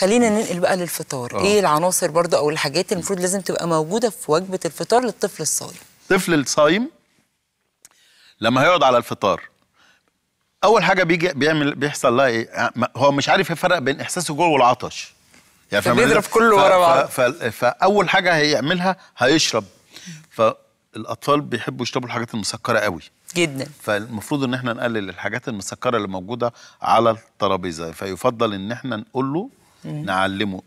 خلينا ننقل بقى للفطار أوه. ايه العناصر برضو او الحاجات اللي المفروض لازم تبقى موجوده في وجبه الفطار للطفل الصايم الطفل الصايم لما هيقعد على الفطار اول حاجه بيجي بيعمل بيحصل لها ايه هو مش عارف يفرق بين احساس الجوع والعطش يعني بيضرب كله ورا بعض فاول حاجه هيعملها هيشرب فالاطفال بيحبوا يشربوا الحاجات المسكره قوي جدا فالمفروض ان احنا نقلل الحاجات المسكره اللي موجوده على الترابيزه فيفضل ان احنا نقول له نعلمه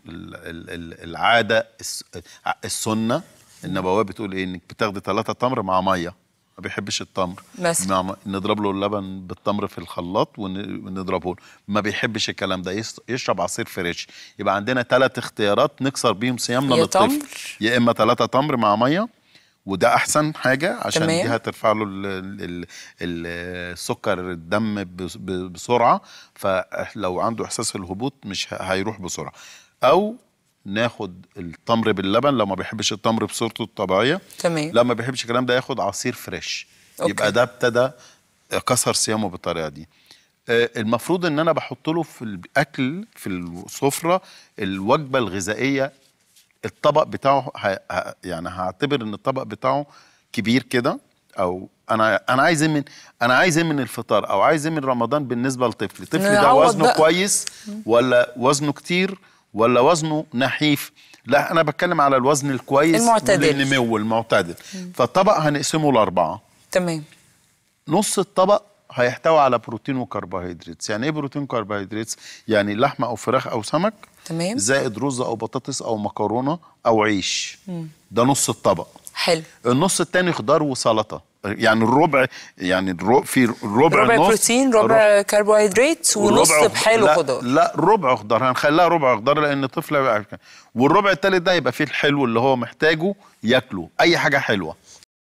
العاده السنه النبويه بتقول ايه انك بتاخدي ثلاثه تمر مع ميه ما بيحبش التمر مثلا نضرب له اللبن بالتمر في الخلاط ونضربه له ما بيحبش الكلام ده يشرب عصير فريش يبقى عندنا ثلاث اختيارات نكسر بيهم صيامنا للطفل يا اما ثلاثه تمر مع ميه وده احسن حاجه عشان تمام. دي هترفع له السكر الدم بسرعه فلو عنده احساس الهبوط مش هيروح بسرعه او ناخد التمر باللبن لو ما بيحبش التمر بصورته الطبيعيه تمام لو ما بيحبش الكلام ده ياخد عصير فريش أوكي. يبقى ده ابتدى كسر صيامه بالطريقه دي آه، المفروض ان انا بحط له في الاكل في السفره الوجبه الغذائيه الطبق بتاعه ه... ه... يعني هعتبر ان الطبق بتاعه كبير كده او انا انا عايز ايه من انا عايز ايه من الفطار او عايز ايه من رمضان بالنسبه لطفلي طفلي ده وزنه بقى. كويس ولا وزنه كتير ولا وزنه نحيف لا انا بتكلم على الوزن الكويس المعتدل النمو المعتدل فالطبق هنقسمه لاربعه تمام نص الطبق هيحتوي على بروتين وكربوهيدرات يعني ايه بروتين وكربوهيدرات يعني لحمه او فراخ او سمك تمام زائد رز او بطاطس او مكرونه او عيش مم. ده نص الطبق حلو النص التاني خضار وسلطه يعني الربع يعني الربع في الربع ربع نص بروتين ربع كربوهيدرات ونص بحاله خضار لا, ربع خضار هنخليها ربع خضار لان طفله والربع التالت ده يبقى فيه الحلو اللي هو محتاجه ياكله اي حاجه حلوه